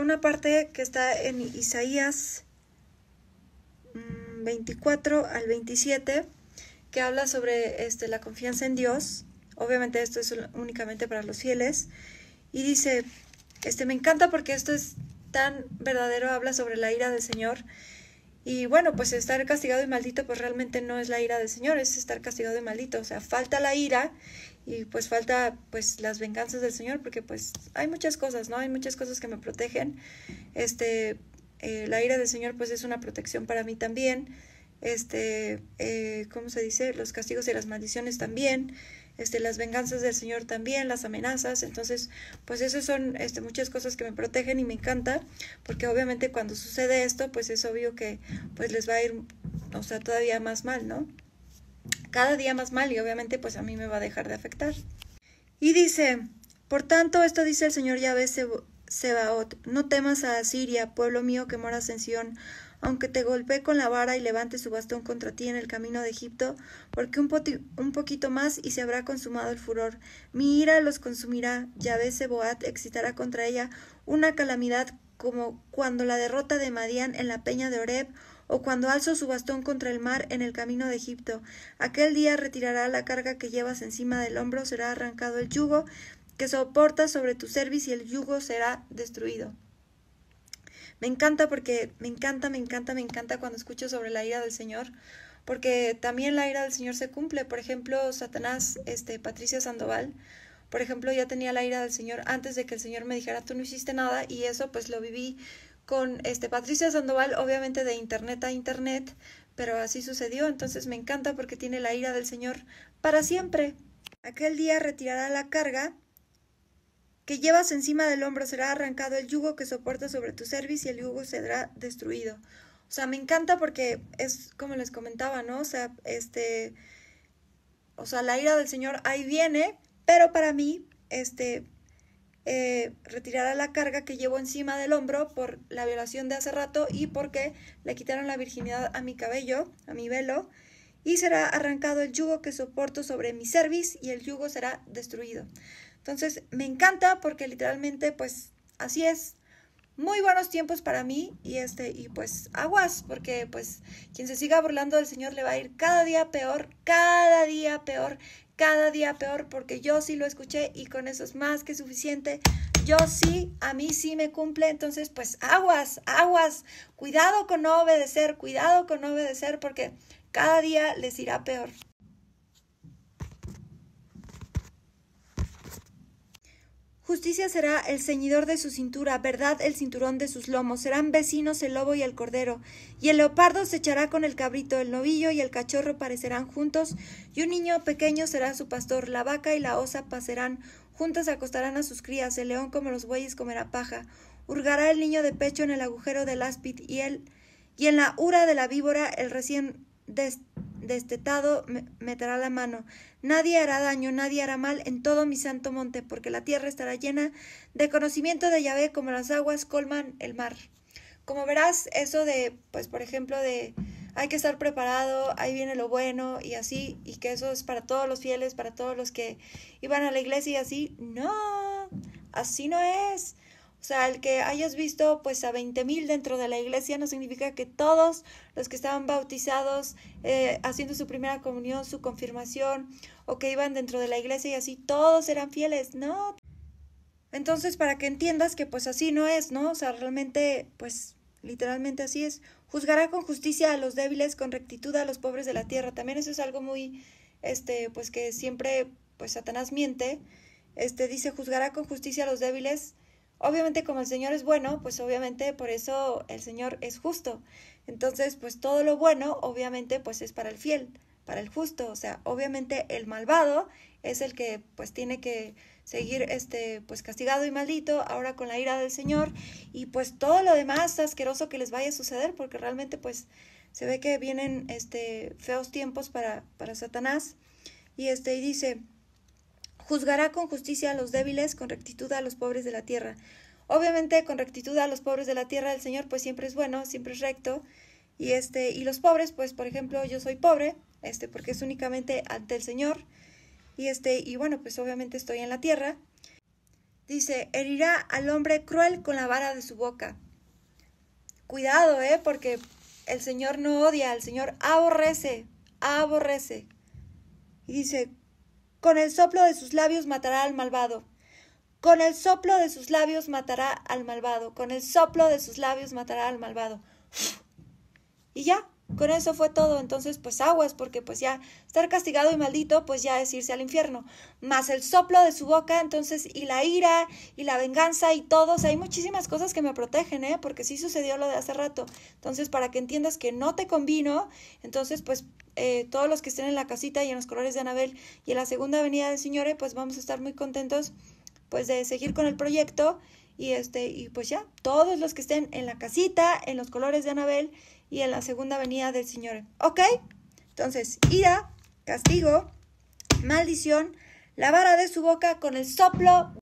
una parte que está en Isaías 24 mm, al 27, que habla sobre este, la confianza en Dios. Obviamente esto es únicamente para los fieles. Y dice, este, me encanta porque esto es tan verdadero, habla sobre la ira del Señor. Y bueno, pues estar castigado y maldito, pues realmente no es la ira del Señor, es estar castigado y maldito. O sea, falta la ira y pues falta pues las venganzas del Señor porque pues hay muchas cosas, ¿no? Hay muchas cosas que me protegen. Este, eh, la ira del Señor pues es una protección para mí también. Este, eh, ¿cómo se dice? Los castigos y las maldiciones también. Este, las venganzas del Señor también, las amenazas. Entonces, pues esas son este, muchas cosas que me protegen y me encanta, porque obviamente cuando sucede esto, pues es obvio que pues les va a ir, o sea, todavía más mal, ¿no? cada día más mal y obviamente pues a mí me va a dejar de afectar. Y dice, por tanto, esto dice el Señor Yahvé Sebaot, no temas a Asiria, pueblo mío que moras en Sion, aunque te golpee con la vara y levante su bastón contra ti en el camino de Egipto, porque un, poquito más y se habrá consumado el furor. Mi ira los consumirá, Yahvé Seboat excitará contra ella una calamidad como cuando la derrota de Madián en la peña de Oreb, o cuando alzo su bastón contra el mar en el camino de Egipto. Aquel día retirará la carga que llevas encima del hombro, será arrancado el yugo que soportas sobre tu cerviz y el yugo será destruido. Me encanta porque me encanta, me encanta, me encanta cuando escucho sobre la ira del Señor, porque también la ira del Señor se cumple. Por ejemplo, Satanás, este, Patricia Sandoval, por ejemplo, ya tenía la ira del Señor antes de que el Señor me dijera, tú no hiciste nada, y eso pues lo viví con este, Patricia Sandoval, obviamente de internet a internet, pero así sucedió, entonces me encanta porque tiene la ira del Señor para siempre. Aquel día retirará la carga que llevas encima del hombro, será arrancado el yugo que soportas sobre tu cerviz y el yugo será destruido. O sea, me encanta porque es como les comentaba, ¿no? O sea, este, o sea, la ira del Señor ahí viene, pero para mí, este, eh, retirará la carga que llevo encima del hombro por la violación de hace rato y porque le quitaron la virginidad a mi cabello, a mi velo, y será arrancado el yugo que soporto sobre mi cerviz y el yugo será destruido. Entonces me encanta porque literalmente pues así es. Muy buenos tiempos para mí y este y pues aguas porque pues quien se siga burlando del Señor le va a ir cada día peor, cada día peor, cada día peor porque yo sí lo escuché y con eso es más que suficiente. Yo sí, a mí sí me cumple, entonces pues aguas, aguas, cuidado con no obedecer, cuidado con no obedecer porque cada día les irá peor. Justicia será el ceñidor de su cintura, verdad el cinturón de sus lomos, serán vecinos el lobo y el cordero, y el leopardo se echará con el cabrito, el novillo y el cachorro parecerán juntos, y un niño pequeño será su pastor, la vaca y la osa pasarán, juntas acostarán a sus crías, el león como los bueyes comerá paja, hurgará el niño de pecho en el agujero del áspid, y él, y en la ura de la víbora el recién destetado meterá la mano. Nadie hará daño, nadie hará mal en todo mi santo monte, porque la tierra estará llena de conocimiento de Yahvé como las aguas colman el mar. Como verás, eso de, pues por ejemplo, de hay que estar preparado, ahí viene lo bueno y así, y que eso es para todos los fieles, para todos los que iban a la iglesia y así, no, así no es. O sea, el que hayas visto pues a 20.000 dentro de la iglesia no significa que todos los que estaban bautizados eh, haciendo su primera comunión, su confirmación o que iban dentro de la iglesia y así todos eran fieles, ¿no? Entonces, para que entiendas que pues así no es, ¿no? O sea, realmente pues literalmente así es. Juzgará con justicia a los débiles, con rectitud a los pobres de la tierra. También eso es algo muy, este, pues que siempre pues Satanás miente. Este dice, juzgará con justicia a los débiles Obviamente como el Señor es bueno, pues obviamente por eso el Señor es justo. Entonces, pues todo lo bueno, obviamente, pues es para el fiel, para el justo. O sea, obviamente el malvado es el que pues tiene que seguir este pues castigado y maldito ahora con la ira del Señor y pues todo lo demás asqueroso que les vaya a suceder porque realmente pues se ve que vienen este feos tiempos para para Satanás y este y dice Juzgará con justicia a los débiles, con rectitud a los pobres de la tierra. Obviamente, con rectitud a los pobres de la tierra, el Señor pues siempre es bueno, siempre es recto. Y este, y los pobres, pues, por ejemplo, yo soy pobre, este, porque es únicamente ante el Señor. Y este, y bueno, pues obviamente estoy en la tierra. Dice, herirá al hombre cruel con la vara de su boca. Cuidado, eh, porque el Señor no odia, el Señor aborrece, aborrece. Y dice, con el soplo de sus labios matará al malvado. Con el soplo de sus labios matará al malvado. Con el soplo de sus labios matará al malvado. Y ya, con eso fue todo, entonces pues aguas, porque pues ya estar castigado y maldito, pues ya es irse al infierno, más el soplo de su boca, entonces y la ira y la venganza y todos, hay muchísimas cosas que me protegen, ¿eh? Porque sí sucedió lo de hace rato, entonces para que entiendas que no te convino, entonces pues eh, todos los que estén en la casita y en los colores de Anabel y en la segunda avenida del Señor, eh, pues vamos a estar muy contentos pues de seguir con el proyecto y este, y pues ya, todos los que estén en la casita, en los colores de Anabel y en la segunda venida del Señor. ¿Ok? Entonces, ira, castigo, maldición, la vara de su boca con el soplo